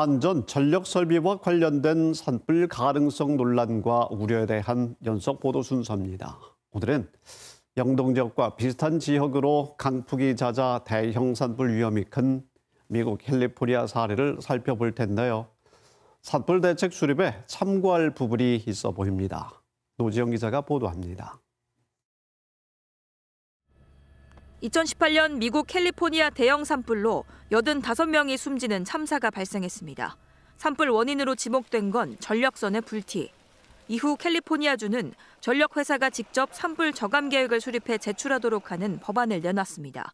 한전 전력 설비와 관련된 산불 가능성 논란과 우려에 대한 연속 보도 순서입니다. 오늘은 영동 지역과 비슷한 지역으로 강풍이 잦아 대형 산불 위험이 큰 미국 캘리포니아 사례를 살펴볼 텐데요. 산불 대책 수립에 참고할 부분이 있어 보입니다. 노지영 기자가 보도합니다. 2018년 미국 캘리포니아 대형 산불로 85명이 숨지는 참사가 발생했습니다. 산불 원인으로 지목된 건 전력선의 불티. 이후 캘리포니아주는 전력회사가 직접 산불 저감 계획을 수립해 제출하도록 하는 법안을 내놨습니다.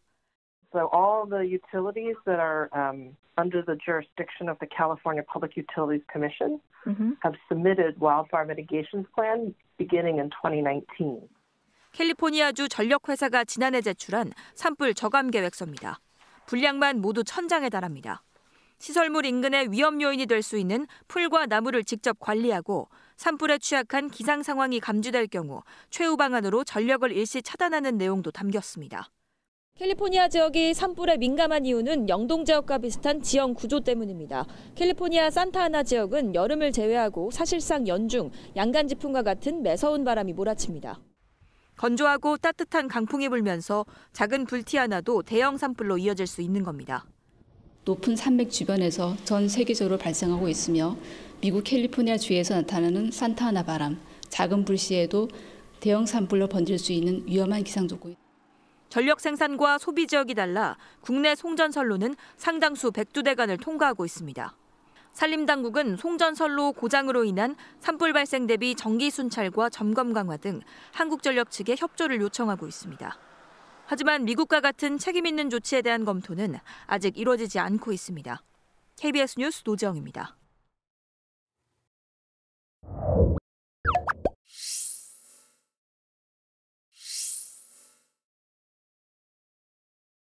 So all the utilities that are um, under the jurisdiction of the California Public Utilities Commission mm-hmm. have submitted wildfire mitigation plan beginning in 2019. 캘리포니아주 전력회사가 지난해 제출한 산불 저감 계획서입니다. 분량만 모두 천장에 달합니다. 시설물 인근의 위험 요인이 될 수 있는 풀과 나무를 직접 관리하고 산불에 취약한 기상 상황이 감지될 경우 최후 방안으로 전력을 일시 차단하는 내용도 담겼습니다. 캘리포니아 지역이 산불에 민감한 이유는 영동 지역과 비슷한 지형 구조 때문입니다. 캘리포니아 산타하나 지역은 여름을 제외하고 사실상 연중, 양간 지풍과 같은 매서운 바람이 몰아칩니다. 건조하고 따뜻한 강풍이 불면서 작은 불티 하나도 대형 산불로 이어질 수 있는 겁니다. 높은 산맥 주변에서 전 세계적으로 발생하고 있으며 미국 캘리포니아 주에서 나타나는 산타나 바람, 작은 불씨에도 대형 산불로 번질 수 있는 위험한 기상 조건. 전력 생산과 소비 지역이 달라 국내 송전선로는 상당수 백두대간을 통과하고 있습니다. 산림당국은 송전선로 고장으로 인한 산불 발생 대비 정기 순찰과 점검 강화 등 한국전력 측에 협조를 요청하고 있습니다. 하지만 미국과 같은 책임 있는 조치에 대한 검토는 아직 이루어지지 않고 있습니다. KBS 뉴스 노재입니다